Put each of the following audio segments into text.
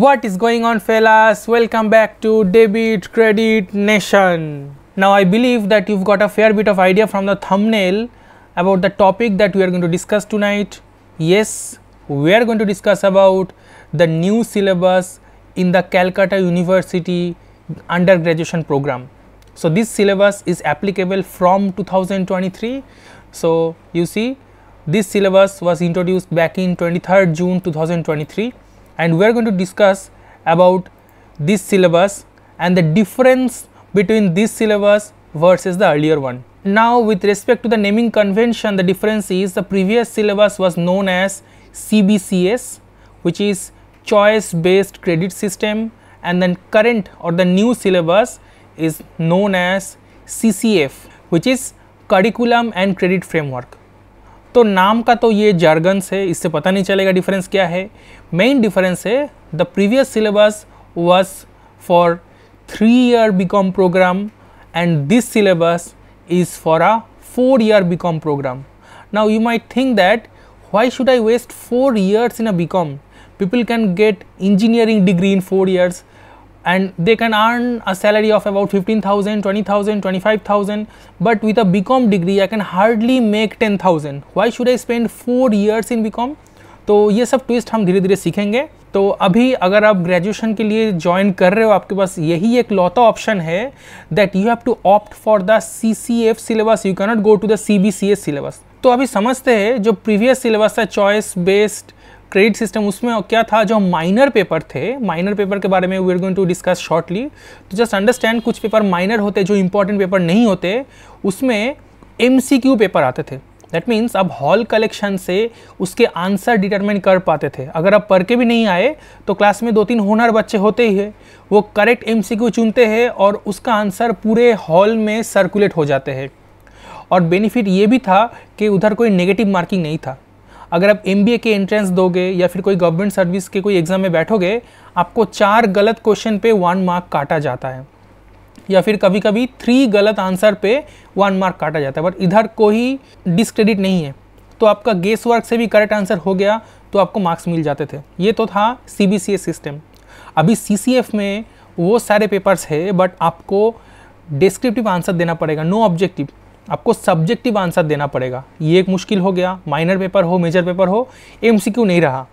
What is going on fellas? Welcome back to Debit Credit Nation. Now I believe that you've got a fair bit of idea from the thumbnail about the topic that we are going to discuss tonight. Yes, we are going to discuss about the new syllabus in the Calcutta University undergraduate program. So this syllabus is applicable from 2023. So you see this syllabus was introduced back in 23rd June 2023 and we are going to discuss about this syllabus and the difference between this syllabus versus the earlier one. Now with respect to the naming convention the difference is the previous syllabus was known as CBCS which is choice based credit system and then current or the new syllabus is known as CCF which is curriculum and credit framework. तो नाम का तो ये jargons है इससे पता नहीं चलेगा डिफरेंस क्या है मेन डिफरेंस है the previous syllabus was for three year B com programme and this syllabus is for a four year B com programme now you may think that why should I waste four years in a B com people can get engineering degree in four years and they can earn a salary of about 15000 20000 25000 but with a bcom degree i can hardly make 10000 why should i spend 4 years in bcom तो ये सब twist हम धीरे धीरे सीखेंगे तो अभी अगर आप ग्रेजुएशन के लिए ज्वाइन कर रहे हो आपके पास यही एक लौता ऑप्शन है that you have to opt for the C C F syllabus you cannot go to the C B C S syllabus तो अभी समझते हैं जो प्रीवियस सिलेबस है चॉइस बेस्ड क्रेडिट सिस्टम उसमें क्या था जो माइनर पेपर थे माइनर पेपर के बारे में we are going to discuss shortly तो जस्ट अंडरस्टैंड कुछ पेपर माइनर होते जो इंपॉर्टेंट पेपर नहीं होते उसमें एम पेपर आते थे दैट मीन्स आप हॉल कलेक्शन से उसके आंसर डिटरमिन कर पाते थे अगर आप पढ़ के भी नहीं आए तो क्लास में दो तीन होनर बच्चे होते ही है वो करेक्ट एम चुनते हैं और उसका आंसर पूरे हॉल में सर्कुलेट हो जाते हैं और बेनिफिट ये भी था कि उधर कोई नेगेटिव मार्किंग नहीं था अगर आप एम के एंट्रेंस दोगे या फिर कोई गवर्नमेंट सर्विस के कोई एग्ज़ाम में बैठोगे आपको चार गलत क्वेश्चन पे वन मार्क काटा जाता है या फिर कभी कभी थ्री गलत आंसर पे वन मार्क काटा जाता है बट इधर कोई डिसक्रेडिट नहीं है तो आपका गेस वर्क से भी करेक्ट आंसर हो गया तो आपको मार्क्स मिल जाते थे ये तो था सी सिस्टम अभी सी में वो सारे पेपर्स है बट आपको डिस्क्रिप्टिव आंसर देना पड़ेगा नो ऑब्जेक्टिव आपको सब्जेक्टिव आंसर देना पड़ेगा ये एक मुश्किल हो गया माइनर पेपर हो मेजर पेपर हो एम नहीं रहा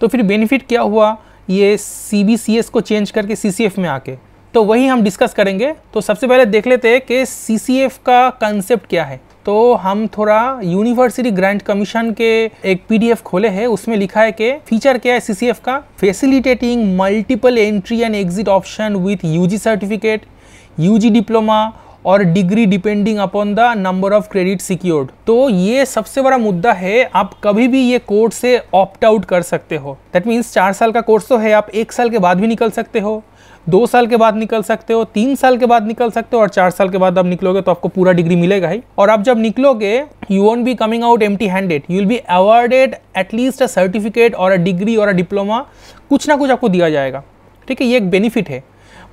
तो फिर बेनिफिट क्या हुआ ये सी को चेंज करके सी में आके तो वही हम डिस्कस करेंगे तो सबसे पहले देख लेते हैं कि सी का कंसेप्ट क्या है तो हम थोड़ा यूनिवर्सिटी ग्रांट कमीशन के एक पीडीएफ खोले हैं उसमें लिखा है कि फीचर क्या है सी का facilitating multiple entry and exit option with UG certificate UG diploma और degree depending upon the number of credit secured तो ये सबसे बड़ा मुद्दा है आप कभी भी ये कोर्स से ऑप्ट आउट कर सकते हो दैट मीन्स चार साल का कोर्स तो है आप एक साल के बाद भी निकल सकते हो दो साल के बाद निकल सकते हो तीन साल के बाद निकल सकते हो और चार साल के बाद आप निकलोगे तो आपको पूरा डिग्री मिलेगा ही और आप जब निकलोगे you won't be coming out empty handed you will be awarded at least a certificate और अ डिग्री और अ डिप्लोमा कुछ ना कुछ आपको दिया जाएगा ठीक है ये एक बेनिफिट है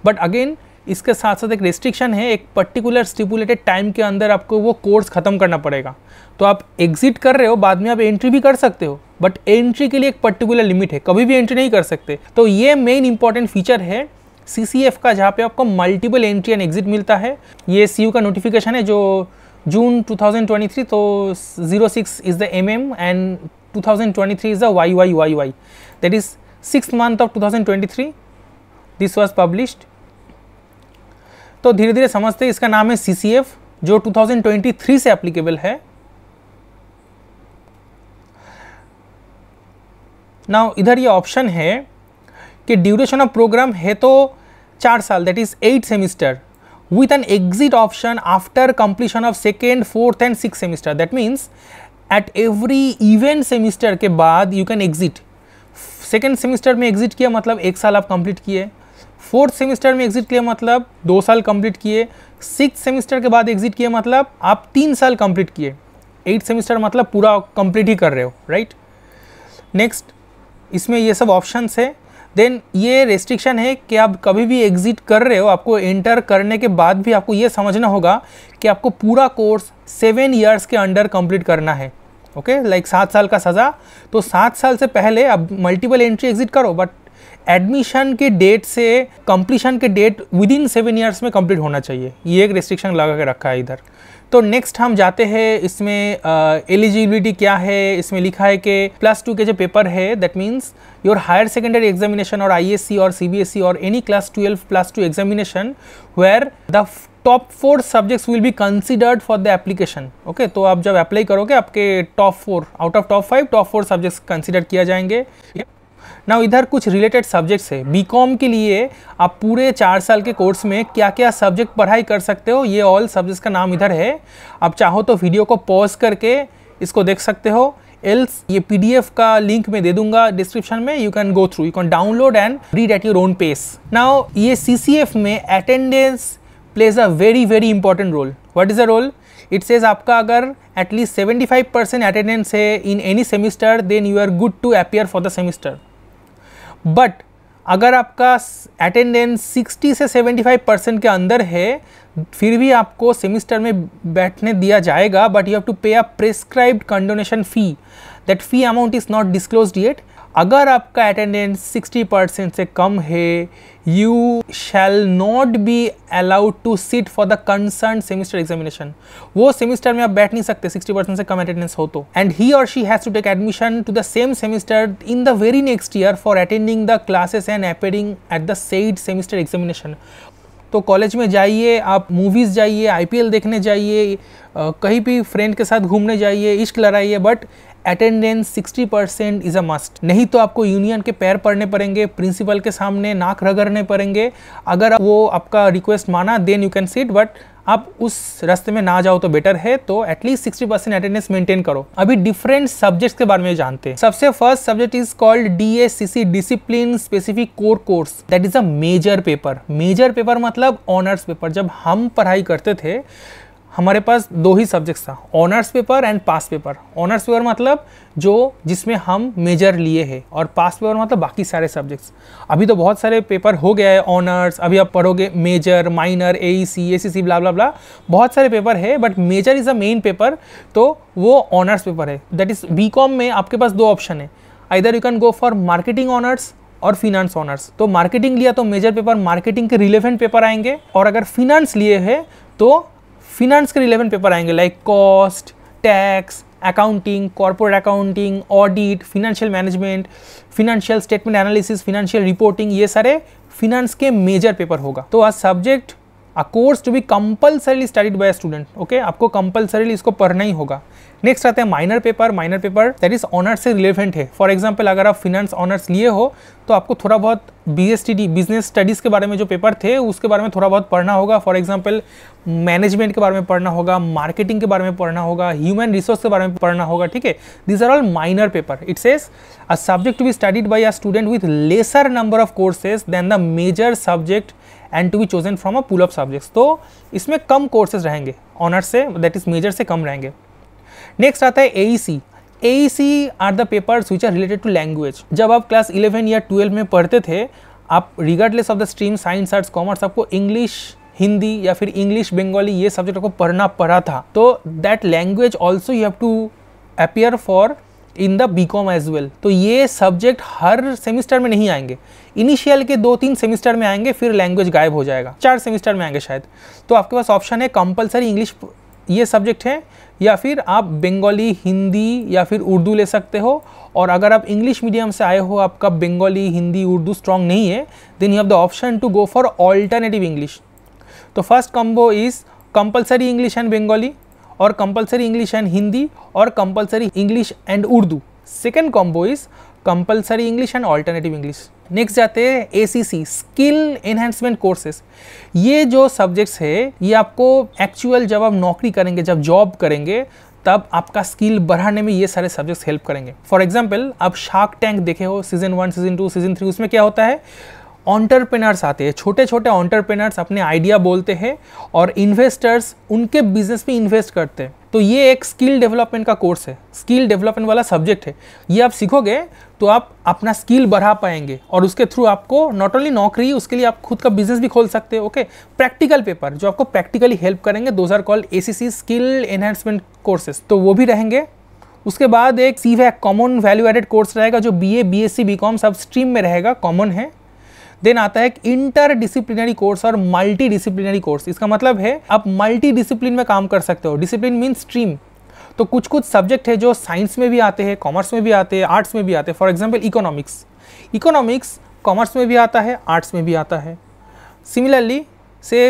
बट अगेन इसके साथ साथ एक रेस्ट्रिक्शन है एक पर्टिकुलर स्टिपुलेटेड टाइम के अंदर आपको वो कोर्स ख़त्म करना पड़ेगा तो आप एग्जिट कर रहे हो बाद में आप एंट्री भी कर सकते हो बट एंट्री के लिए एक पर्टिकुलर लिमिट है कभी भी एंट्री नहीं कर सकते तो ये मेन इंपॉर्टेंट फीचर है सी का जहाँ पे आपको मल्टीपल एंट्री एंड एग्जिट मिलता है ये सी का नोटिफिकेशन है जो जून 2023 तो 06 is the M M and 2023 is the Y Y Y Y that is six month of 2023 this was published तो धीरे धीरे समझते हैं इसका नाम है सीसीएफ जो 2023 से एप्लीकेबल है नाउ इधर ये ऑप्शन है कि ड्यूरेशन ऑफ प्रोग्राम है तो चार साल that is eight semester with an exit option after completion of second fourth and six semester that means at every event semester के बाद you can exit second semester में exit किया मतलब एक साल आप कंप्लीट किए फोर्थ सेमेस्टर में एग्जिट किया मतलब दो साल कंप्लीट किए सिक्स सेमेस्टर के बाद एग्जिट किए मतलब आप तीन साल कंप्लीट किए एट सेमेस्टर मतलब पूरा कंप्लीट ही कर रहे हो राइट नेक्स्ट इसमें ये सब ऑप्शंस है देन ये रेस्ट्रिक्शन है कि आप कभी भी एग्जिट कर रहे हो आपको एंटर करने के बाद भी आपको ये समझना होगा कि आपको पूरा कोर्स सेवन ईयर्स के अंडर कंप्लीट करना है ओके लाइक सात साल का सज़ा तो सात साल से पहले आप मल्टीपल एंट्री एग्जिट करो बट एडमिशन के डेट से कंप्लीशन के date within seven years में कंप्लीट होना चाहिए ये एक रेस्ट्रिक्शन लगा के रखा है इधर तो नेक्स्ट हम जाते हैं इसमें एलिजिबिलिटी uh, क्या है इसमें लिखा है कि प्लस टू के जो पेपर है that means your higher secondary examination और आईएससी और सीबीएसई e और any class twelve plus two examination where the top four subjects will be considered for the application okay तो आप जब अप्लाई करोगे आपके top four out of top five top four subjects consider किया जाएंगे yeah. ना इधर कुछ रिलेटेड सब्जेक्ट्स है बीकॉम के लिए आप पूरे चार साल के कोर्स में क्या क्या सब्जेक्ट पढ़ाई कर सकते हो ये ऑल सब्जेक्ट्स का नाम इधर है आप चाहो तो वीडियो को पॉज करके इसको देख सकते हो एल्स ये पीडीएफ का लिंक मैं दे दूंगा डिस्क्रिप्शन में you can go through you can download and read at your own pace now ये सीसीएफ में attendance plays a very very important role what is a role it says आपका अगर at least seventy five percent attendance है in any semester then you are good to appear for the semester but अगर आपका attendance 60 से 75 percent के अंदर है फिर भी आपको सेमिस्टर में बैठने दिया जाएगा but you have to pay a prescribed condonation fee that fee amount is not disclosed yet अगर आपका अटेंडेंस 60 परसेंट से कम है you shall not be allowed to sit for the concern semester examination वो सेमिस्टर में आप बैठ नहीं सकते 60 परसेंट से कम अटेंडेंस हो तो एंड ही और she has to take admission to the same semester in the very next year for attending the classes and appearing at the said semester examination तो कॉलेज में जाइए आप मूवीज़ जाइए IPL देखने जाइए कहीं भी फ्रेंड के साथ घूमने जाइए इश्क लड़ाइए but attendance 60 percent is a must नहीं तो आपको यूनियन के पैर पड़ने पड़ेंगे प्रिंसिपल के सामने नाक रगड़ने पड़ेंगे अगर वो आपका रिक्वेस्ट माना then you can sit but आप उस रास्ते में ना जाओ तो बेटर है तो at least sixty percent attendance maintain करो अभी डिफरेंट सब्जेक्ट्स के बारे में जानते हैं सबसे first subject is called DSCC discipline specific core course that is a major paper major paper मतलब ऑनर्स पेपर जब हम पढ़ाई करते थे हमारे पास दो ही सब्जेक्ट्स था honours paper and pass paper honours paper मतलब जो जिसमें हम मेजर लिए हैं और पास पेपर मतलब बाकी सारे सब्जेक्ट्स अभी तो बहुत सारे पेपर हो गया है ऑनर्स अभी आप पढ़ोगे मेजर माइनर ए सी ए सी सी ब्ला ब्ला बहुत सारे पेपर है but major is a main paper तो वो ऑनर्स पेपर है दैट इज़ बी में आपके पास दो ऑप्शन है either you can go for marketing honours और फिनांस ऑनर्स तो मार्केटिंग लिया तो मेजर पेपर मार्केटिंग के रिलेवेंट पेपर आएंगे और अगर फिनांस लिए है तो फिनान्स के रिलेवेंट पेपर आएंगे like cost tax accounting corporate accounting audit financial management financial statement analysis financial reporting ये सारे फिनेंस के मेजर पेपर होगा तो a subject a course to be compulsorily studied by student okay आपको compulsorily इसको पढ़ना ही होगा नेक्स्ट आते हैं minor paper minor paper that is honours से रिलेवेंट है फॉर एग्जाम्पल अगर आप फिनेंस ऑनर्स लिए हो तो आपको थोड़ा बहुत B S T D business studies के बारे में जो पेपर थे उसके बारे में थोड़ा बहुत पढ़ना होगा फॉर एग्जाम्पल मैनेजमेंट के बारे में पढ़ना होगा मार्केटिंग के बारे में पढ़ना होगा ह्यूमन रिसोर्स के बारे में पढ़ना होगा ठीक है this are all minor paper it's as a subject to be studied by a student with lesser number of courses then the major subject and to be chosen from a pool of subjects तो इसमें कम courses रहेंगे honours से that is major से कम रहेंगे next आता है A A C are the papers which are related to language जब आप क्लास इलेवन या ट्वेल्व में पढ़ते थे आप regardless of the stream science arts commerce आपको इंग्लिश हिंदी या फिर इंग्लिश बंगाली ये सब्जेक्ट आपको पढ़ना पड़ा था तो that language also you have to appear for in the B Com as well तो ये सब्जेक्ट हर सेमिस्टर में नहीं आएंगे इनिशियल के दो तीन सेमिस्टर में आएंगे फिर लैंग्वेज गायब हो जाएगा चार सेमिस्टर में आएंगे शायद तो आपके पास ऑप्शन है कंपलसरी इंग्लिश ये सब्जेक्ट हैं या फिर आप बंगाली हिंदी या फिर उर्दू ले सकते हो और अगर आप इंग्लिश मीडियम से आए हो आपका बंगाली हिंदी उर्दू स्ट्रांग नहीं है then you have the option to go for alternative English तो first combo is compulsory English and Bengali और कंपलसरी इंग्लिश एंड हिंदी और compulsory English and Urdu second combo is compulsory English and alternative English next जाते हैं ए skill enhancement courses ये जो subjects है ये आपको एक्चुअल जब आप नौकरी करेंगे जब जॉब करेंगे तब आपका स्किल बढ़ाने में ये सारे सब्जेक्ट्स हेल्प करेंगे फॉर एग्जाम्पल आप शार्क टैंक देखे हो season one season two season three उसमें क्या होता है ऑन्टरप्रेनर्स आते हैं छोटे छोटे ऑन्टरप्रेनर्स अपने आइडिया बोलते हैं और इन्वेस्टर्स उनके बिजनेस में इन्वेस्ट करते हैं तो ये एक स्किल डेवलपमेंट का कोर्स है स्किल डेवलपमेंट वाला सब्जेक्ट है ये आप सीखोगे तो आप अपना स्किल बढ़ा पाएंगे और उसके थ्रू आपको नॉट ओनली नौकरी उसके लिए आप खुद का बिजनेस भी खोल सकते हो ओके प्रैक्टिकल पेपर जो आपको प्रैक्टिकली हेल्प करेंगे दो are called A skill enhancement courses तो वो भी रहेंगे उसके बाद एक C VAC common value added course रहेगा जो B A B S C B Com सब स्ट्रीम में रहेगा कॉमन है देन आता है इंटर डिसिप्लिनरी कोर्स और मल्टी डिसिप्लिनरी कोर्स इसका मतलब है आप मल्टी डिसिप्लिन में काम कर सकते हो डिसिप्लिन मीन स्ट्रीम तो कुछ कुछ सब्जेक्ट है जो साइंस में भी आते हैं कॉमर्स में भी आते हैं आर्ट्स में भी आते हैं for example economics economics commerce में भी आता है आर्ट्स में भी आता है सिमिलरली से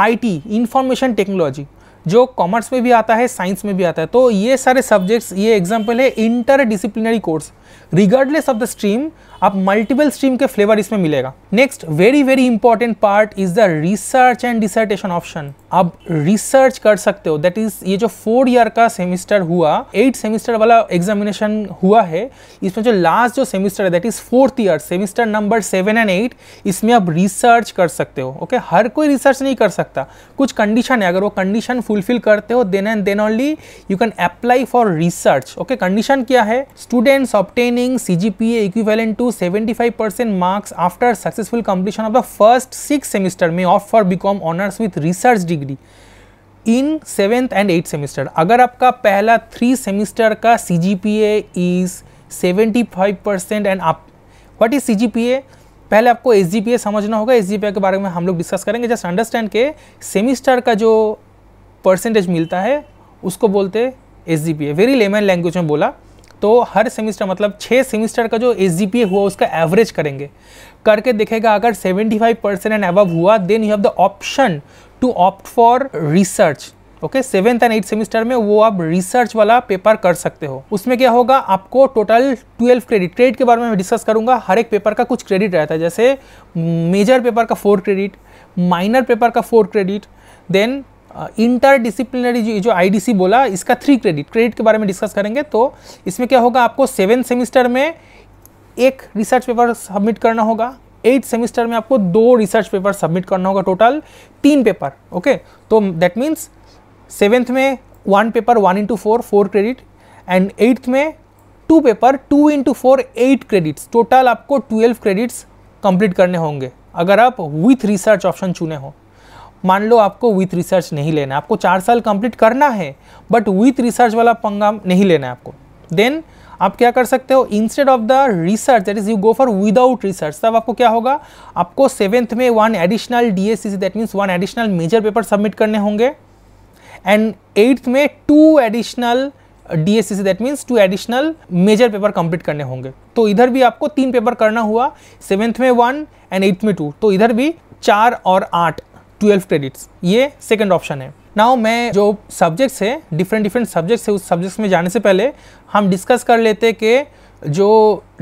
आईटी इंफॉर्मेशन टेक्नोलॉजी जो कॉमर्स में भी आता है साइंस में भी आता है तो ये सारे सब्जेक्ट्स ये एग्जाम्पल है interdisciplinary course regardless of the stream आप मल्टीपल स्ट्रीम के फ्लेवर इसमें मिलेगा next very very important part is the research and dissertation option आप रिसर्च कर सकते हो दैट इज ये जो फोर ईयर का सेमिस्टर हुआ एट सेमिस्टर वाला एग्जामिनेशन हुआ है इसमें जो लास्ट जो सेमिस्टर है that is fourth year semester number seven and eight इसमें आप रिसर्च कर सकते हो ओके okay? हर कोई रिसर्च नहीं कर सकता कुछ कंडीशन है अगर वो कंडीशन फुलफिल करते हो then and then only you can apply for research okay condition क्या है students obtain obtaining CGPA equivalent to 75% marks after successful completion of the first 6 semester may opt for become honors with research degree in 7th and 8th semester अगर आपका पहला 3 semester का CGPA is 75% and up what is CGPA पहले आपको S समझना होगा S के बारे में हम लोग डिस्कस करेंगे जस्ट अंडरस्टैंड के सेमिस्टर का जो परसेंटेज मिलता है उसको बोलते हैं एस वेरी लेमन लैंग्वेज में बोला तो हर सेमिस्टर मतलब छः सेमिस्टर का जो एस हुआ उसका एवरेज करेंगे करके देखेगा अगर 75 परसेंट एंड अबव हुआ then you have the option to opt for research okay seventh and eight semester में वो आप रिसर्च वाला पेपर कर सकते हो उसमें क्या होगा आपको टोटल ट्वेल्व क्रेडिट क्रेडिट के बारे में डिस्कस करूंगा हर एक पेपर का कुछ क्रेडिट रहता है जैसे मेजर पेपर का फोर क्रेडिट माइनर पेपर का four credit then interdisciplinary जो जो आईडीसी बोला इसका थ्री क्रेडिट क्रेडिट के बारे में डिस्कस करेंगे तो इसमें क्या होगा आपको सेवन सेमिस्टर में एक रिसर्च पेपर सबमिट करना होगा एट सेमिस्टर में आपको दो रिसर्च पेपर सबमिट करना होगा टोटल तीन पेपर ओके तो दैट मीन्स सेवेंथ में one paper one into four four credit and eighth में two paper two into four eight credits total आपको ट्वेल्व क्रेडिट्स कंप्लीट करने होंगे अगर आप विथ रिसर्च ऑप्शन चुने हों मान लो आपको विथ रिसर्च नहीं लेना आपको चार साल कंप्लीट करना है बट विथ रिसर्च वाला पंगा नहीं लेना है आपको देन आप क्या कर सकते हो instead of the research that is you go for without research तब आपको क्या होगा आपको सेवेंथ में one additional D S C that means one additional major paper submit करने होंगे एंड एट्थ में two additional D S C that means two additional major paper complete करने होंगे तो इधर भी आपको तीन पेपर करना हुआ सेवेंथ में वन एंड एट्थ में टू तो इधर भी चार और आठ ट्वेल्व क्रेडिट्स ये सेकेंड ऑप्शन है नाउ मैं जो सब्जेक्ट्स है डिफरेंट डिफरेंट सब्जेक्ट्स है उस सब्जेक्ट्स में जाने से पहले हम डिस्कस कर लेते कि जो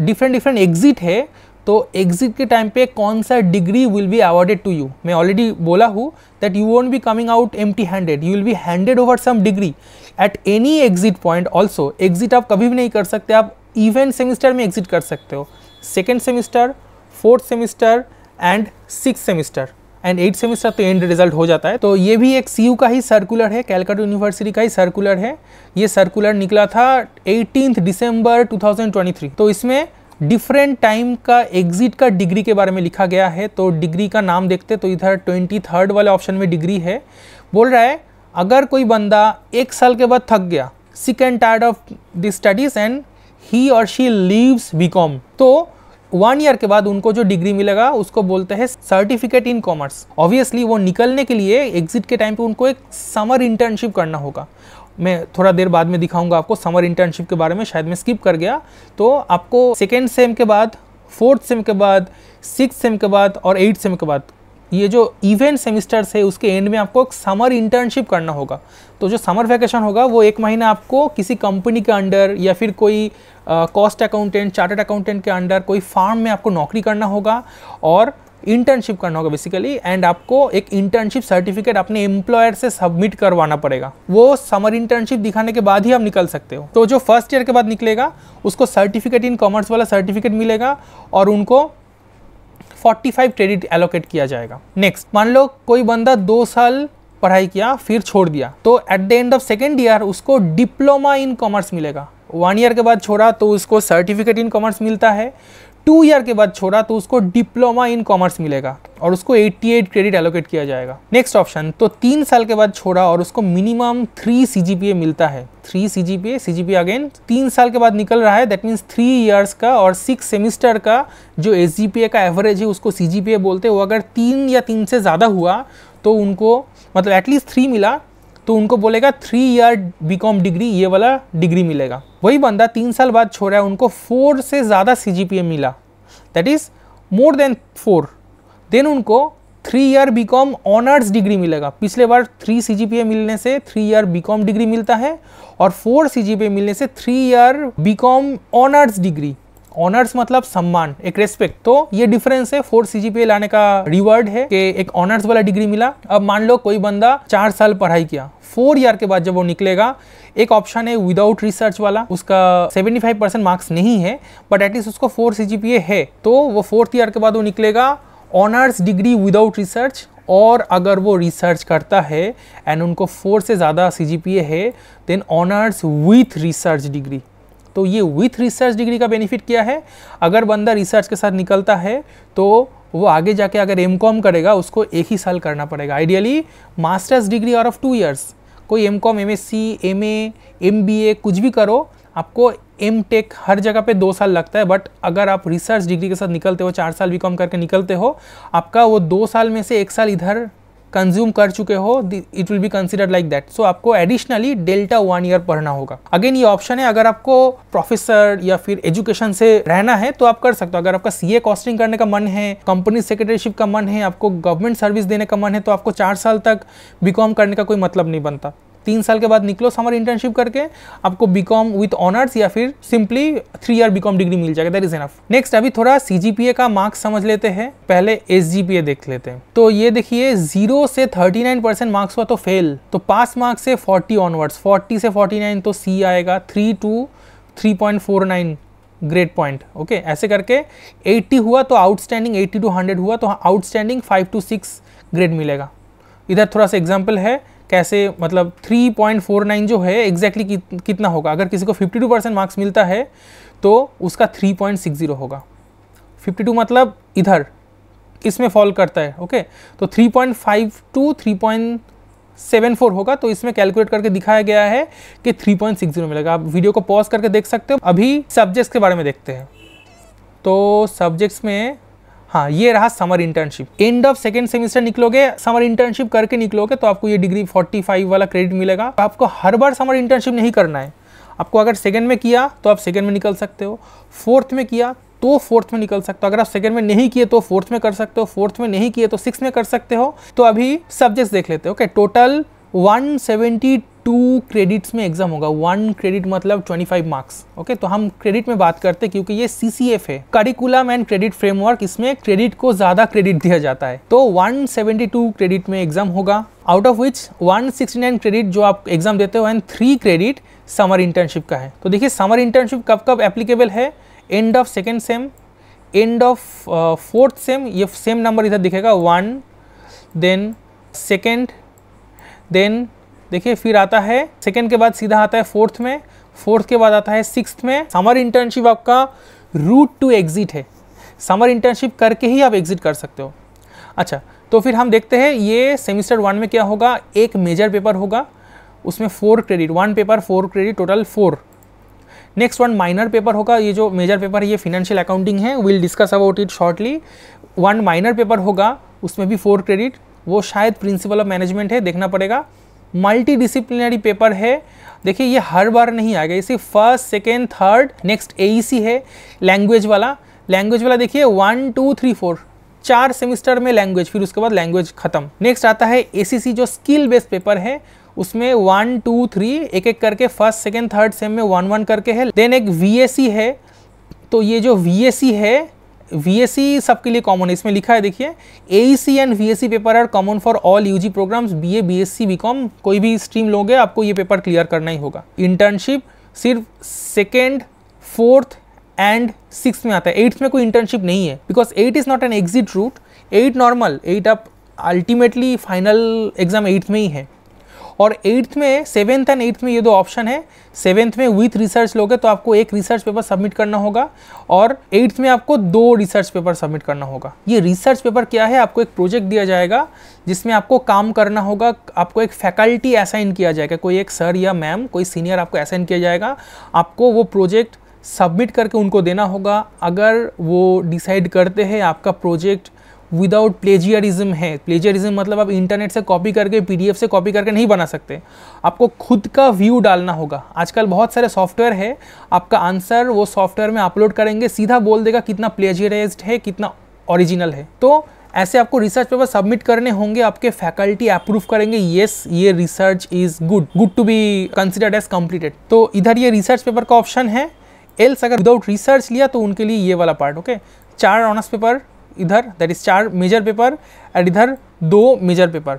डिफरेंट डिफरेंट एग्जिट है तो एग्जिट के टाइम पे कौन सा degree will be awarded to you मैं ऑलरेडी बोला हूँ that you won't be coming out empty handed you will be handed over some degree at any exit point also exit आप कभी भी नहीं कर सकते आप इवेंट सेमिस्टर में एग्जिट कर सकते हो second semester fourth semester and six semester and eight semester तो एंड रिजल्ट हो जाता है तो ये भी एक सी का ही सर्कुलर है कैलकाटा यूनिवर्सिटी का ही सर्कुलर है ये सर्कुलर निकला था एटीन दिसंबर 2023 तो इसमें डिफरेंट टाइम का एग्जिट का डिग्री के बारे में लिखा गया है तो डिग्री का नाम देखते तो इधर ट्वेंटी थर्ड वाले ऑप्शन में डिग्री है बोल रहा है अगर कोई बंदा एक साल के बाद थक गया sick and tired of this studies and he और शी लीव्स बी तो वन ईयर के बाद उनको जो डिग्री मिलेगा उसको बोलते हैं सर्टिफिकेट इन कॉमर्स ऑब्वियसली वो निकलने के लिए एग्जिट के टाइम पे उनको एक समर इंटर्नशिप करना होगा मैं थोड़ा देर बाद में दिखाऊंगा आपको समर इंटर्नशिप के बारे में शायद मैं स्किप कर गया तो आपको सेकेंड सेम के बाद फोर्थ सेम के बाद सिक्स सेम के बाद और एट सेम के बाद ये जो इवेंट सेमिस्टर्स है उसके एंड में आपको एक समर इंटर्नशिप करना होगा तो जो समर वैकेशन होगा वो एक महीना आपको किसी कंपनी के अंडर या फिर कोई कॉस्ट अकाउंटेंट चार्टर्ड अकाउंटेंट के अंडर कोई फार्म में आपको नौकरी करना होगा और इंटर्नशिप करना होगा बेसिकली एंड आपको एक इंटर्नशिप सर्टिफिकेट अपने एम्प्लॉयर से सबमिट करवाना पड़ेगा वो समर इंटर्नशिप दिखाने के बाद ही आप निकल सकते हो तो जो फर्स्ट ईयर के बाद निकलेगा उसको सर्टिफिकेट इन कॉमर्स वाला सर्टिफिकेट मिलेगा और उनको 45 क्रेडिट एलोकेट किया जाएगा नेक्स्ट मान लो कोई बंदा दो साल पढ़ाई किया फिर छोड़ दिया तो at the end of second year उसको डिप्लोमा इन कॉमर्स मिलेगा वन ईयर के बाद छोड़ा तो उसको सर्टिफिकेट इन कॉमर्स मिलता है टू ईयर के बाद छोड़ा तो उसको डिप्लोमा इन कॉमर्स मिलेगा और उसको 88 क्रेडिट एलोकेट किया जाएगा नेक्स्ट ऑप्शन तो तीन साल के बाद छोड़ा और उसको मिनिमम थ्री सी मिलता है three C G P P A C G again तीन साल के बाद निकल रहा है दैट मीन्स थ्री ईयर्स का और सिक्स सेमिस्टर का जो एस का एवरेज है उसको सी बोलते हैं वो अगर तीन या तीन से ज़्यादा हुआ तो उनको मतलब एटलीस्ट थ्री मिला तो उनको बोलेगा थ्री ईयर बीकॉम डिग्री ये वाला डिग्री मिलेगा वही बंदा तीन साल बाद रहा है उनको फोर से ज़्यादा सी मिला that is more than four then उनको three year B Com honours degree मिलेगा पिछले बार थ्री सी मिलने से थ्री ईयर बीकॉम डिग्री मिलता है और फोर सी मिलने से three year B Com honours degree honours मतलब सम्मान एक रेस्पेक्ट तो ये डिफरेंस है फोर सी लाने का रिवर्ड है कि एक ऑनर्स वाला डिग्री मिला अब मान लो कोई बंदा चार साल पढ़ाई किया फोर ईयर के बाद जब वो निकलेगा एक ऑप्शन है विदाउट रिसर्च वाला उसका 75 परसेंट मार्क्स नहीं है बट एटलीस्ट उसको फोर सी है तो वो फोर्थ ईयर के बाद वो निकलेगा ऑनर्स डिग्री विदाउट रिसर्च और अगर वो रिसर्च करता है एंड उनको फोर से ज़्यादा सी है then honours with research degree तो ये विथ रिसर्च डिग्री का बेनिफिट क्या है अगर बंदा रिसर्च के साथ निकलता है तो वो आगे जाके अगर एम कॉम करेगा उसको एक ही साल करना पड़ेगा आइडियली मास्टर्स डिग्री और ऑफ टू ईयर्स कोई M com M S C M A M B A कुछ भी करो आपको एम टेक हर जगह पे दो साल लगता है बट अगर आप रिसर्च डिग्री के साथ निकलते हो चार साल बी कॉम करके निकलते हो आपका वो दो साल में से एक साल इधर कंज्यूम कर चुके हो it will be consider like that so आपको एडिशनली डेल्टा वन ईयर पढ़ना होगा अगेन ये ऑप्शन है अगर आपको प्रोफेसर या फिर एजुकेशन से रहना है तो आप कर सकते हो अगर आपका सी ए कॉस्टिंग करने का मन है कंपनी सेक्रेटरीशिप का मन है आपको गवर्नमेंट सर्विस देने का मन है तो आपको चार साल तक बीकॉम करने का कोई मतलब नहीं बनता तीन साल के बाद निकलो समर इंटर्नशिप करके आपको बीकॉम विथ ऑनर्स या फिर simply three year B Com degree मिल जाएगा दैट इज एनफ नेक्स्ट अभी थोड़ा सीजीपीए का मार्क्स समझ लेते हैं पहले एस देख लेते हैं तो ये देखिए जीरो से थर्टी नाइन परसेंट मार्क्स हुआ तो फेल तो पास मार्क्स से फोर्टी ऑनवर्ड्स फोर्टी से फोर्टी नाइन तो सी आएगा three two three point four nine grade point okay ऐसे करके 80 हुआ तो आउटस्टैंडिंग 80 टू 100 हुआ तो आउटस्टैंडिंग 5 टू 6 ग्रेड मिलेगा इधर थोड़ा सा एग्जाम्पल है कैसे मतलब 3.49 जो है एग्जैक्टली exactly कितना होगा अगर किसी को 52 परसेंट मार्क्स मिलता है तो उसका 3.60 होगा 52 मतलब इधर इसमें फॉल करता है ओके तो 3.52 3.74 होगा तो इसमें कैलकुलेट करके दिखाया गया है कि 3.60 मिलेगा आप वीडियो को पॉज करके देख सकते हो अभी सब्जेक्ट्स के बारे में देखते हैं तो सब्जेक्ट्स में हाँ ये रहा summer internship end of second semester निकलोगे समर इंटर्नशिप करके निकलोगे तो आपको ये डिग्री 45 वाला क्रेडिट मिलेगा तो आपको हर बार समर इंटर्नशिप नहीं करना है आपको अगर सेकेंड में किया तो आप सेकेंड में निकल सकते हो फोर्थ में किया तो फोर्थ में निकल सकते हो अगर आप सेकंड में नहीं किए तो फोर्थ में कर सकते हो फोर्थ में नहीं किए तो सिक्स में कर सकते हो तो अभी सब्जेक्ट्स देख लेते हो ओके टोटल टू क्रेडिट्स में एग्जाम होगा वन क्रेडिट मतलब 25 मार्क्स ओके तो हम क्रेडिट में बात करते हैं क्योंकि ये सी सी एफ है करिकुलम एंड क्रेडिट फ्रेमवर्क इसमें क्रेडिट को ज़्यादा क्रेडिट दिया जाता है तो 172 क्रेडिट में एग्जाम होगा आउट ऑफ विच 169 क्रेडिट जो आप एग्जाम देते हो and three credit summer internship का है तो देखिए समर इंटर्नशिप कब कब एप्लीकेबल है end of second sem end of fourth sem ये सेम नंबर इधर दिखेगा वन देन सेकेंड देन देखिए फिर आता है सेकेंड के बाद सीधा आता है फोर्थ में फोर्थ के बाद आता है सिक्स में समर इंटर्नशिप आपका रूट टू एग्जिट है समर इंटर्नशिप करके ही आप एग्जिट कर सकते हो अच्छा तो फिर हम देखते हैं ये सेमिस्टर वन में क्या होगा एक मेजर पेपर होगा उसमें four credit one paper four credit total four next one minor paper होगा ये जो मेजर पेपर है ये फिनेंशियल अकाउंटिंग है will discuss about it shortly one minor paper होगा उसमें भी फोर क्रेडिट वो शायद प्रिंसिपल ऑफ मैनेजमेंट है देखना पड़ेगा मल्टीडिसिप्लिनरी पेपर है देखिए ये हर बार नहीं आएगा इसे first second third next A है लैंग्वेज वाला लैंग्वेज वाला देखिए वन टू थ्री फोर चार सेमेस्टर में लैंग्वेज फिर उसके बाद लैंग्वेज खत्म नेक्स्ट आता है ए जो स्किल बेस्ड पेपर है उसमें वन टू थ्री एक एक करके फर्स्ट सेकेंड थर्ड सेम में वन वन करके है देन एक वी है तो ये जो वी है वी e सबके लिए कॉमन है इसमें लिखा है देखिए A C and V paper are common for all U G programmes B A B S C B com कोई भी स्ट्रीम लोगे आपको ये पेपर क्लियर करना ही होगा इंटर्नशिप सिर्फ सेकेंड फोर्थ एंड सिक्स में आता है एट्थ में कोई इंटर्नशिप नहीं है because eight is not an exit route eight normal eight आप अल्टीमेटली फाइनल एग्जाम एट्थ में ही है और एट्थ में सेवेंथ एंड एट्थ में ये दो ऑप्शन है सेवेंथ में विथ रिसर्च लोगे तो आपको एक रिसर्च पेपर सबमिट करना होगा और एट्थ में आपको दो रिसर्च पेपर सबमिट करना होगा ये रिसर्च पेपर क्या है आपको एक प्रोजेक्ट दिया जाएगा जिसमें आपको काम करना होगा आपको एक फैकल्टी असाइन किया जाएगा कोई एक सर या मैम कोई सीनियर आपको असाइन किया जाएगा आपको वो प्रोजेक्ट सबमिट करके उनको देना होगा अगर वो डिसाइड करते हैं आपका प्रोजेक्ट विदाउट प्लेजियरिज्म है प्लेजियरिज्म मतलब आप इंटरनेट से कॉपी करके पीडीएफ से कॉपी करके नहीं बना सकते आपको खुद का व्यू डालना होगा आजकल बहुत सारे सॉफ्टवेयर है आपका आंसर वो सॉफ्टवेयर में अपलोड करेंगे सीधा बोल देगा कितना प्लेजियराइज है कितना ओरिजिनल है तो ऐसे आपको रिसर्च पेपर सबमिट करने होंगे आपके फैकल्टी अप्रूव करेंगे येस ये research is good good to be considered as completed तो इधर ये रिसर्च पेपर का ऑप्शन है एल्स अगर विदाउट रिसर्च लिया तो उनके लिए ये वाला पार्ट ओके चार ऑनर्स पेपर इधर दैट इज चार मेजर पेपर एंड इधर दो मेजर पेपर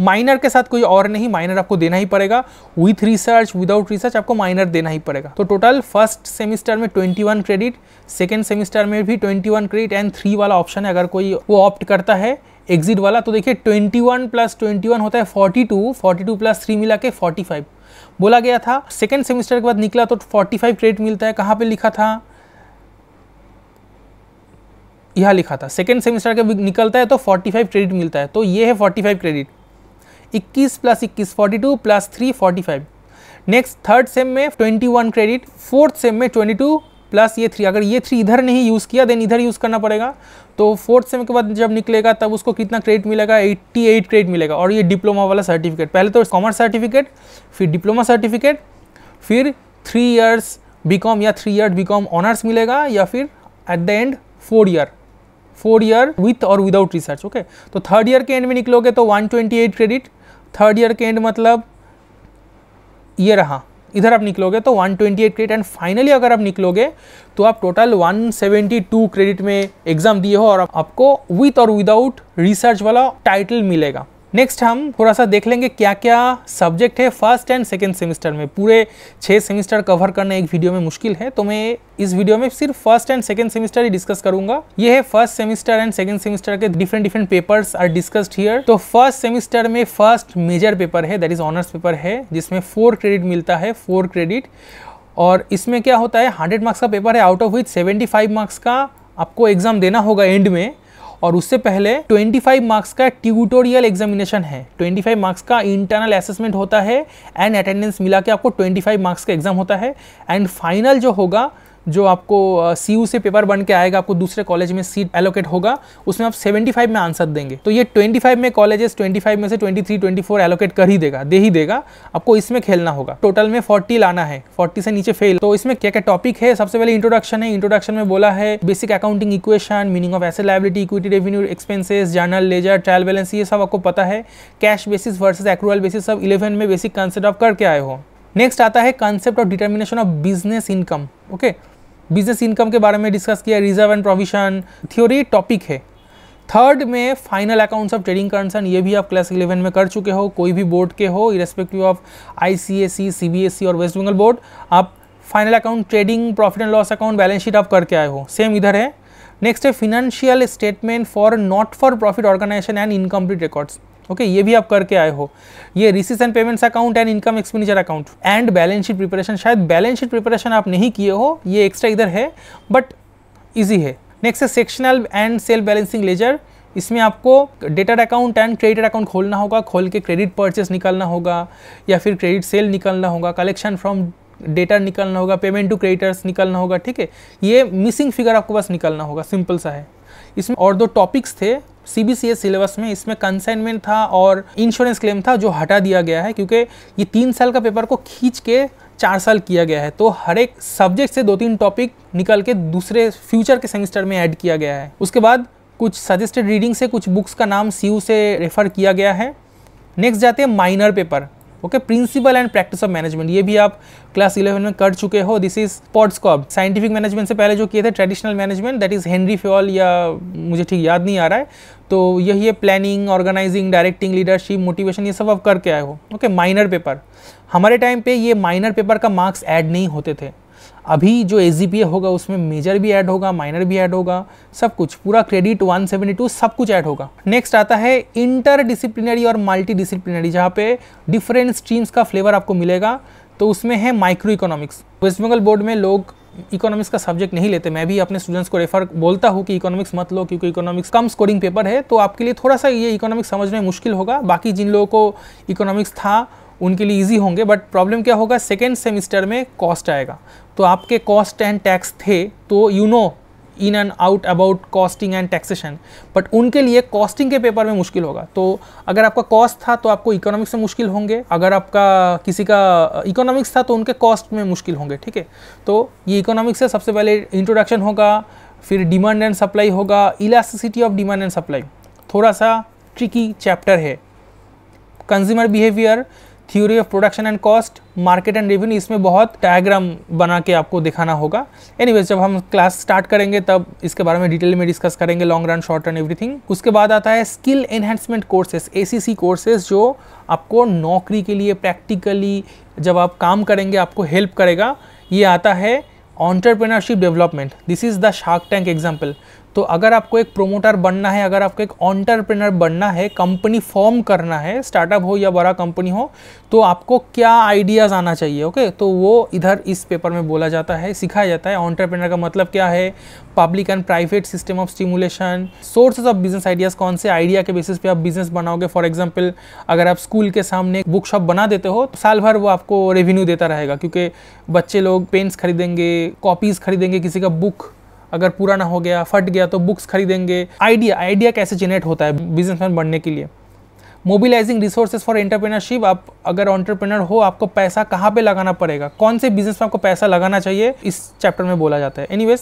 माइनर के साथ कोई और नहीं माइनर आपको देना ही पड़ेगा विथ रिसर्च विदाउट रिसर्च आपको माइनर देना ही पड़ेगा तो टोटल फर्स्ट सेमेस्टर में 21 क्रेडिट सेकेंड सेमेस्टर में भी 21 क्रेडिट एंड थ्री वाला ऑप्शन है अगर कोई वो ऑप्ट करता है एग्जिट वाला तो देखिए 21 प्लस 21 होता है 42 42 प्लस थ्री मिला के 45 बोला गया था सेकेंड सेमेस्टर के बाद निकला तो 45 क्रेडिट मिलता है कहाँ पर लिखा था यहाँ लिखा था सेकेंड सेमेस्टर का निकलता है तो 45 क्रेडिट मिलता है तो ये है 45 क्रेडिट 21 प्लस इक्कीस forty two plus three forty five next third sem में 21 क्रेडिट फोर्थ सेम में 22 प्लस ये थ्री अगर ये थ्री इधर नहीं यूज़ किया देन इधर यूज़ करना पड़ेगा तो फोर्थ सेम के बाद जब निकलेगा तब उसको कितना क्रेडिट मिलेगा 88 क्रेडिट मिलेगा और ये डिप्लोमा वाला सर्टिफिकेट पहले तो कॉमर्स सर्टिफिकेट फिर डिप्लोमा सर्टिफिकेट फिर थ्री ईयर्स बीकॉम या थ्री ईयर बीकॉम ऑनर्स मिलेगा या फिर at the end four year four year with और विदाउट रिसर्च ओके तो थर्ड ईयर के एंड में निकलोगे तो 128 क्रेडिट थर्ड ईयर के एंड मतलब ये रहा इधर आप निकलोगे तो 128 क्रेडिट एंड फाइनली अगर आप निकलोगे तो आप टोटल 172 क्रेडिट में एग्जाम दिए हो और आपको विथ और विदाउट रिसर्च वाला टाइटल मिलेगा नेक्स्ट हम थोड़ा सा देख लेंगे क्या क्या सब्जेक्ट है फर्स्ट एंड सेकेंड सेमेस्टर में पूरे छः सेमेस्टर कवर करना एक वीडियो में मुश्किल है तो मैं इस वीडियो में सिर्फ फर्स्ट एंड सेकेंड सेमेस्टर ही डिस्कस करूंगा ये है first semester and second semester के different different papers are discussed here तो फर्स्ट सेमेस्टर में फर्स्ट मेजर पेपर है दैट इज ऑनर्स पेपर है जिसमें फोर क्रेडिट मिलता है फोर क्रेडिट और इसमें क्या होता है हंड्रेड मार्क्स का पेपर है out of which seventy five marks का आपको एग्जाम देना होगा एंड में और उससे पहले 25 मार्क्स का ट्यूटोरियल एग्जामिनेशन है 25 मार्क्स का इंटरनल असेसमेंट होता है एंड अटेंडेंस मिला के आपको 25 मार्क्स का एग्जाम होता है एंड फाइनल जो होगा जो आपको सी से पेपर बन के आएगा आपको दूसरे कॉलेज में सीट एलोकेट होगा उसमें आप 75 में आंसर देंगे तो ये 25 में कॉलेजेस 25 में से 23, 24 एलोकेट कर ही देगा दे ही देगा आपको इसमें खेलना होगा टोटल में 40 लाना है 40 से नीचे फेल तो इसमें क्या क्या टॉपिक है सबसे पहले इंट्रोडक्शन है इंट्रोडक्शन में बोला है basic accounting equation meaning of asset liability equity revenue expenses journal ledger trial balance ये सब आपको पता है cash basis versus accrual basis सब इलेवन में बेसिक कंसेप्ट आप करके आए हो नेक्स्ट आता है concept of determination of business income okay business income के बारे में डिस्कस किया reserve and provision theory topic है थर्ड में final accounts of trading concern ये भी आप क्लास इलेवन में कर चुके हो कोई भी बोर्ड के हो irrespective of I C S और वेस्ट बंगल बोर्ड आप final account trading profit and loss account balance sheet आप करके आए हो सेम इधर है नेक्स्ट है financial statement for not for profit organisation and incomplete records okay ये भी आप करके आए हो ये रिसीस and payments account and income expenditure account and balance sheet preparation शायद बैलेंस शीट प्रिपरेशन आप नहीं किए हो ये एक्स्ट्रा इधर है बट ईजी है नेक्स्ट है sectional and self balancing ledger इसमें आपको डेटेड अकाउंट एंड क्रेडिट अकाउंट खोलना होगा खोल के क्रेडिट परचेस निकालना होगा या फिर क्रेडिट सेल निकालना होगा कलेक्शन फ्रॉम डेटा निकालना होगा पेमेंट टू क्रेडिटर्स निकालना होगा ठीक है ये मिसिंग फिगर आपको बस निकालना होगा सिंपल सा है इसमें और दो टॉपिक्स थे सीबीसीएस सिलेबस में इसमें कंसाइनमेंट था और इंश्योरेंस क्लेम था जो हटा दिया गया है क्योंकि ये तीन साल का पेपर को खींच के चार साल किया गया है तो हर एक सब्जेक्ट से दो तीन टॉपिक निकल के दूसरे फ्यूचर के सेमिस्टर में ऐड किया गया है उसके बाद कुछ सजेस्टेड रीडिंग से कुछ बुक्स का नाम सी से रेफर किया गया है नेक्स्ट जाते हैं minor paper okay principle and practice of management ये भी आप क्लास इलेवन में कर चुके हो दिस इज कॉप साइंटिफिक मैनेजमेंट से पहले जो किए थे traditional management that is Henri Fayol या मुझे ठीक याद नहीं आ रहा है तो यही है planning organising directing leadership motivation ये सब आप करके आए हो ओके माइनर पेपर हमारे टाइम पे ये माइनर पेपर का मार्क्स ऐड नहीं होते थे अभी जो एस होगा उसमें मेजर भी ऐड होगा माइनर भी ऐड होगा सब कुछ पूरा क्रेडिट 172 सब कुछ ऐड होगा नेक्स्ट आता है इंटर डिसिप्लिनरी और मल्टी डिसिप्लिनरी जहाँ पे डिफरेंट स्ट्रीम्स का फ्लेवर आपको मिलेगा तो उसमें है microeconomics West Bengal board में लोग इकोनॉमिक्स का सब्जेक्ट नहीं लेते मैं भी अपने स्टूडेंट्स को रेफर बोलता हूँ कि इकोनॉमिक्स मत लो क्योंकि इकोनॉमिक्स कम स्कोरिंग पेपर है तो आपके लिए थोड़ा सा ये इकोनॉमिक्स समझ में मुश्किल होगा बाकी जिन लोगों को इकोनॉमिक्स था उनके लिए ईजी होंगे बट प्रॉब्लम क्या होगा सेकेंड सेमिस्टर में कॉस्ट आएगा तो आपके कॉस्ट एंड टैक्स थे तो you know in and out about costing and taxation but उनके लिए कॉस्टिंग के पेपर में मुश्किल होगा तो अगर आपका कॉस्ट था तो आपको इकोनॉमिक्स में मुश्किल होंगे अगर आपका किसी का इकोनॉमिक्स था तो उनके कॉस्ट में मुश्किल होंगे ठीक है तो ये इकोनॉमिक्स है सबसे पहले इंट्रोडक्शन होगा फिर डिमांड एंड सप्लाई होगा elasticity of demand and supply थोड़ा सा ट्रिकी चैप्टर है consumer behaviour theory of production and cost market and revenue इसमें बहुत डायग्राम बना के आपको दिखाना होगा एनीवेज जब हम क्लास स्टार्ट करेंगे तब इसके बारे में डिटेल में डिस्कस करेंगे long run short run everything उसके बाद आता है skill enhancement courses A C C courses जो आपको नौकरी के लिए प्रैक्टिकली जब आप काम करेंगे आपको हेल्प करेगा ये आता है entrepreneurship development this is the Shark Tank example तो अगर आपको एक प्रोमोटर बनना है अगर आपको एक ऑन्टरप्रेनर बनना है कंपनी फॉर्म करना है स्टार्टअप हो या बड़ा कंपनी हो तो आपको क्या आइडियाज़ आना चाहिए ओके तो वो इधर इस पेपर में बोला जाता है सिखाया जाता है ऑन्टरप्रेनर का मतलब क्या है public and private system of stimulation sources of business ideas कौन से आइडिया के बेसिस पे आप बिजनेस बनाओगे फॉर एग्जाम्पल अगर आप स्कूल के सामने बुक शॉप बना देते हो तो साल भर वो आपको रेवेन्यू देता रहेगा क्योंकि बच्चे लोग पेन्स खरीदेंगे कॉपीज़ खरीदेंगे किसी का बुक अगर पूरा ना हो गया फट गया तो बुक्स खरीदेंगे आइडिया आइडिया कैसे जनरेट होता है बिजनेसमैन बनने के लिए मोबिलाइजिंग रिसोर्सेज फॉर एंटरप्रेनरशिप आप अगर ऑन्टरप्रेनर हो आपको पैसा कहाँ पे लगाना पड़ेगा कौन से बिजनेस में आपको पैसा लगाना चाहिए इस चैप्टर में बोला जाता है any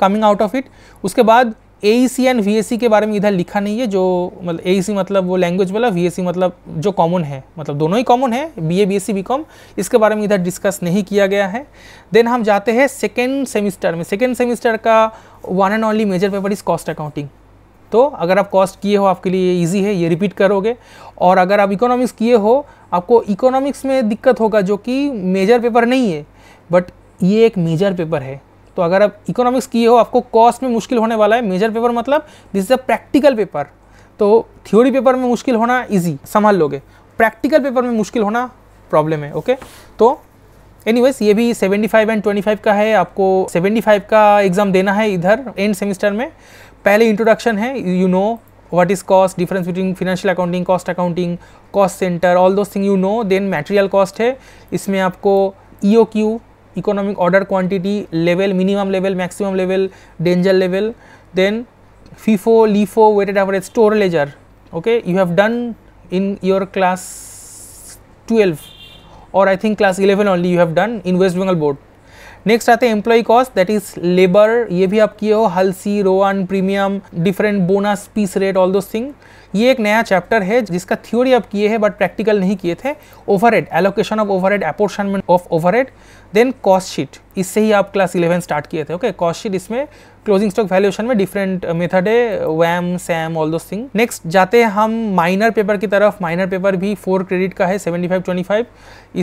coming out of it उसके बाद ए सी एंड वी के बारे में इधर लिखा नहीं है जो मतलब ए e मतलब वो लैंग्वेज वाला वी मतलब जो कॉमन है मतलब दोनों ही कॉमन है बी ए बी एस इसके बारे में इधर डिस्कस नहीं किया गया है देन हम जाते हैं सेकेंड सेमिस्टर में सेकेंड सेमिस्टर का one and only major paper is cost accounting तो अगर आप कॉस्ट किए हो आपके लिए ईजी है ये रिपीट करोगे और अगर आप इकोनॉमिक्स किए हो आपको इकोनॉमिक्स में दिक्कत होगा जो कि मेजर पेपर नहीं है बट ये एक मेजर पेपर है तो अगर आप इकोनॉमिक्स किए हो आपको कॉस्ट में मुश्किल होने वाला है मेजर पेपर मतलब this is a practical paper तो थ्योरी पेपर में मुश्किल होना इजी संभाल लोगे प्रैक्टिकल पेपर में मुश्किल होना प्रॉब्लम है ओके तो एनी ये भी 75 एंड 25 का है आपको 75 का एग्ज़ाम देना है इधर एंड सेमेस्टर में पहले इंट्रोडक्शन है you know what is cost difference between financial accounting cost accounting cost centre all those thing you know then material cost है इसमें आपको Q e economic order quantity level minimum level maximum level danger level then FIFO LIFO weighted average store ledger okay you have done in your class twelve और I think class eleven only you have done in West Bengal board next आते हैं employ cost that is labour ये भी आप किए हो Halsey Rowan premium different bonus piece rate all those thing ये एक नया चैप्टर है जिसका थ्योरी अब किए हैं बट प्रैक्टिकल नहीं किए थे overhead allocation of overhead apportionment of overhead then cost sheet इससे ही आप क्लास इलेवन स्टार्ट किए थे ओके कॉस्ट शीट इसमें क्लोजिंग स्टॉक वैल्यूएशन में डिफरेंट मेथड है वैम सैम ऑल दो थिंग नेक्स्ट जाते हैं हम माइनर पेपर की तरफ माइनर पेपर भी फोर क्रेडिट का है सेवेंटी फाइव ट्वेंटी फाइव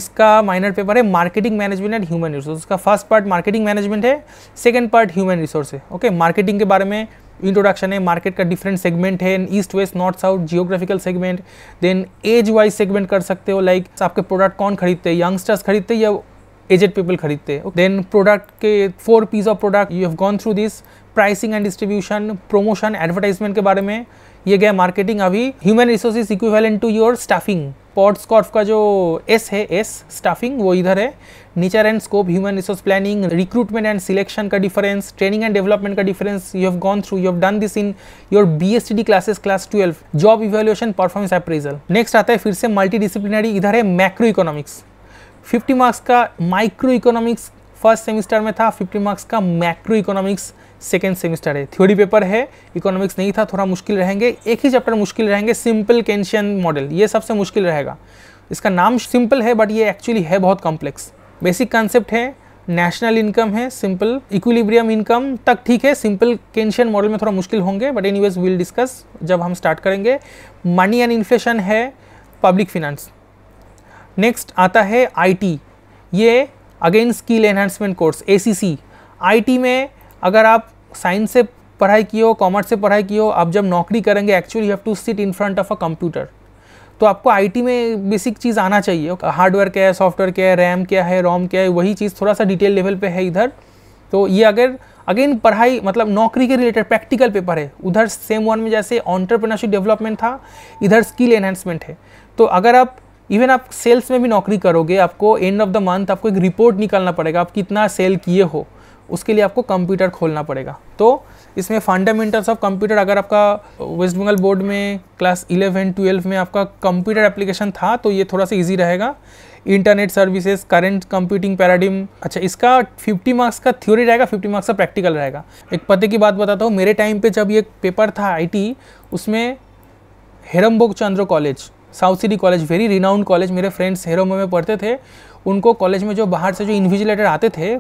इसका माइनर पेपर है marketing management and human resource उसका फर्स्ट पार्ट मार्केटिंग मैनेजमेंट है सेकेंड पार्ट ह्यूमन रिसोर्स है ओके मार्केटिंग के बारे में इंट्रोडक्शन है मार्केट का डिफरेंट सेगमेंट है east west north south geographical segment then age wise segment कर सकते हो लाइक like, आपके प्रोडक्ट कौन खरीदते हैं यंगस्टर्स खरीदते या एजेड पीपल खरीदते हैं देन प्रोडक्ट के four Ps of product you have gone through this pricing and distribution promotion advertisement के बारे में ये गया मार्केटिंग अभी human equal equivalent to your staffing पॉट्स कॉर्फ का जो एस है एस स्टाफिंग वो इधर है nature and scope human resource planning recruitment and selection का डिफरेंस ट्रेनिंग एंड डेवलपमेंट का difference you have gone through you have done this in your B S D classes class twelve job evaluation performance appraisal next आता है फिर से multi disciplinary इधर है macro economics fifty marks का micro economics first semester में था fifty marks का मैक्रो इकोनॉमिक्स सेकेंड सेमेस्टर है थ्योरी पेपर है इकोनॉमिक्स नहीं था थोड़ा मुश्किल रहेंगे एक ही चैप्टर मुश्किल रहेंगे सिंपल कैंशियन मॉडल ये सबसे मुश्किल रहेगा इसका नाम सिंपल है बट ये एक्चुअली है बहुत कॉम्प्लेक्स बेसिक कॉन्सेप्ट है नेशनल इनकम है सिंपल इक्विलिब्रियम इनकम तक ठीक है सिंपल कैंशियन मॉडल में थोड़ा मुश्किल होंगे but anyways will discuss जब हम स्टार्ट करेंगे मनी एंड इन्फ्लेशन है पब्लिक फिनेंस नेक्स्ट आता है आईटी ये again skill enhancement course SEC IT में अगर आप साइंस से पढ़ाई की हो कॉमर्स से पढ़ाई की हो आप जब नौकरी करेंगे actually have to sit in front of a computer तो आपको आईटी में बेसिक चीज़ आना चाहिए हार्डवेयर क्या है सॉफ्टवेयर क्या है रैम क्या है रोम क्या है वही चीज़ थोड़ा सा डिटेल लेवल पे है इधर तो ये अगर अगेन पढ़ाई मतलब नौकरी के रिलेटेड प्रैक्टिकल पेपर है उधर सेम वन में जैसे ऑन्टरप्रनरशिप डेवलपमेंट था इधर स्किल एनहेंसमेंट है तो अगर आप इवन आप सेल्स में भी नौकरी करोगे आपको एंड ऑफ द मंथ आपको एक रिपोर्ट निकालना पड़ेगा आप कितना सेल किए हो उसके लिए आपको कंप्यूटर खोलना पड़ेगा तो इसमें फंडामेंटल्स ऑफ कंप्यूटर अगर आपका वेस्ट बंगाल बोर्ड में क्लास इलेवन ट्वेल्व में आपका कंप्यूटर एप्लीकेशन था तो ये थोड़ा सा इजी रहेगा internet services current computing paradigm अच्छा इसका 50 मार्क्स का थ्योरी रहेगा 50 मार्क्स का प्रैक्टिकल रहेगा एक पते की बात बताता हूँ मेरे टाइम पे जब ये पेपर था आईटी उसमें Heramba Chandra college South City college very renowned college मेरे फ्रेंड्स हेरोमो में पढ़ते थे उनको कॉलेज में जो बाहर से जो इन्विजिलेटर आते थे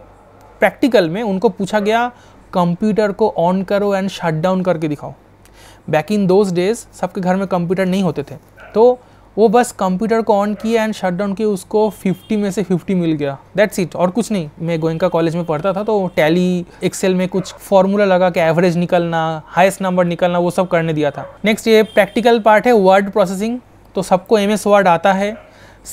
प्रैक्टिकल में उनको पूछा गया कंप्यूटर को ऑन करो एंड शट डाउन करके दिखाओ बैक इन दोज डेज सबके घर में कंप्यूटर नहीं होते थे तो वो बस कंप्यूटर को ऑन किया एंड शट डाउन किया उसको 50 में से 50 मिल गया दैट्स इट और कुछ नहीं मैं गोयंका कॉलेज में पढ़ता था तो टैली एक्सेल में कुछ फॉर्मूला लगा के एवरेज निकलना हाईएस्ट नंबर निकलना वो सब करने दिया था नेक्स्ट ये प्रैक्टिकल पार्ट है वर्ड प्रोसेसिंग तो सबको एम एस वर्ड आता है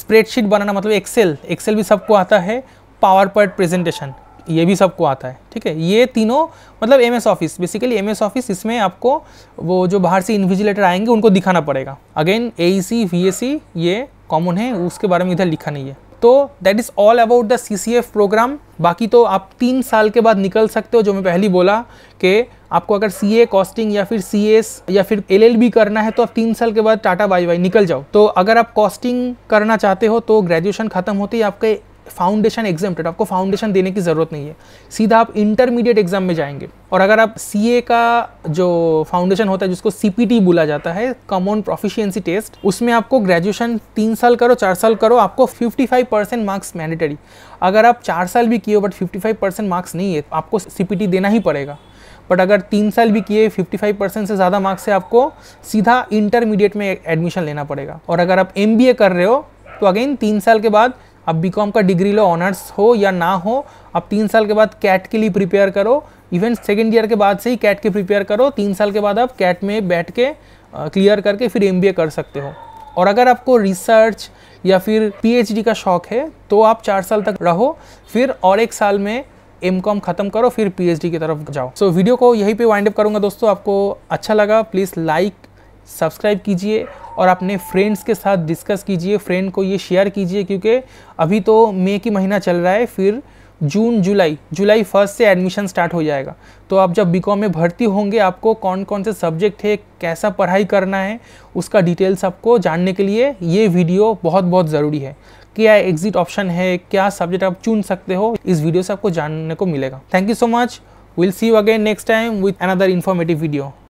स्प्रेडशीट बनाना मतलब एक्सेल एक्सेल भी सबको आता है पावर पॉइंट प्रेजेंटेशन ये भी सबको आता है ठीक है ये तीनों मतलब M S office basically M S office इसमें आपको वो जो बाहर से इन्विजिलेटर आएंगे उनको दिखाना पड़ेगा again A C V A सी ये कॉमन है उसके बारे में इधर लिखा नहीं है तो that is all about the C C F program बाकी तो आप तीन साल के बाद निकल सकते हो जो मैं पहली बोला कि आपको अगर सी ए कॉस्टिंग या फिर सी एस या फिर एल एल बी करना है तो आप तीन साल के बाद टाटा बाई बाई निकल जाओ तो अगर आप कॉस्टिंग करना चाहते हो तो ग्रेजुएशन खत्म होते ही आपके फाउंडेशन एग्जामेटेड आपको फाउंडेशन देने की ज़रूरत नहीं है सीधा आप इंटरमीडिएट एग्जाम में जाएंगे और अगर आप सी का जो फाउंडेशन होता है जिसको सी बोला जाता है कॉमन प्रोफिशियंसी टेस्ट उसमें आपको ग्रेजुएशन तीन साल करो चार साल करो आपको 55 परसेंट मार्क्स मैंडेटरी अगर आप चार साल भी किए बट बट 55 परसेंट मार्क्स नहीं है आपको सी देना ही पड़ेगा बट अगर तीन साल भी किए 55 परसेंट से ज़्यादा मार्क्स से आपको सीधा इंटरमीडिएट में एडमिशन लेना पड़ेगा और अगर आप एम कर रहे हो तो अगेन तीन साल के बाद अब बीकॉम का डिग्री लो ऑनर्स हो या ना हो अब तीन साल के बाद कैट के लिए प्रिपेयर करो इवन सेकेंड ईयर के बाद से ही कैट के प्रिपेयर करो तीन साल के बाद आप कैट में बैठ के क्लियर करके फिर एम कर सकते हो और अगर आपको रिसर्च या फिर पी का शौक है तो आप चार साल तक रहो फिर और एक साल में एम कॉम खत्म करो फिर पी की तरफ जाओ सो so, वीडियो को यहीं पे वाइंड अप करूंगा दोस्तों आपको अच्छा लगा प्लीज़ लाइक सब्सक्राइब कीजिए और अपने फ्रेंड्स के साथ डिस्कस कीजिए फ्रेंड को ये शेयर कीजिए क्योंकि अभी तो मई की महीना चल रहा है फिर जून जुलाई जुलाई फर्स्ट से एडमिशन स्टार्ट हो जाएगा तो आप जब बी में भर्ती होंगे आपको कौन कौन से सब्जेक्ट है कैसा पढ़ाई करना है उसका डिटेल्स आपको जानने के लिए ये वीडियो बहुत बहुत ज़रूरी है क्या एग्जिट ऑप्शन है क्या सब्जेक्ट आप चुन सकते हो इस वीडियो से आपको जानने को मिलेगा thank you so much will see you again next time with another informative video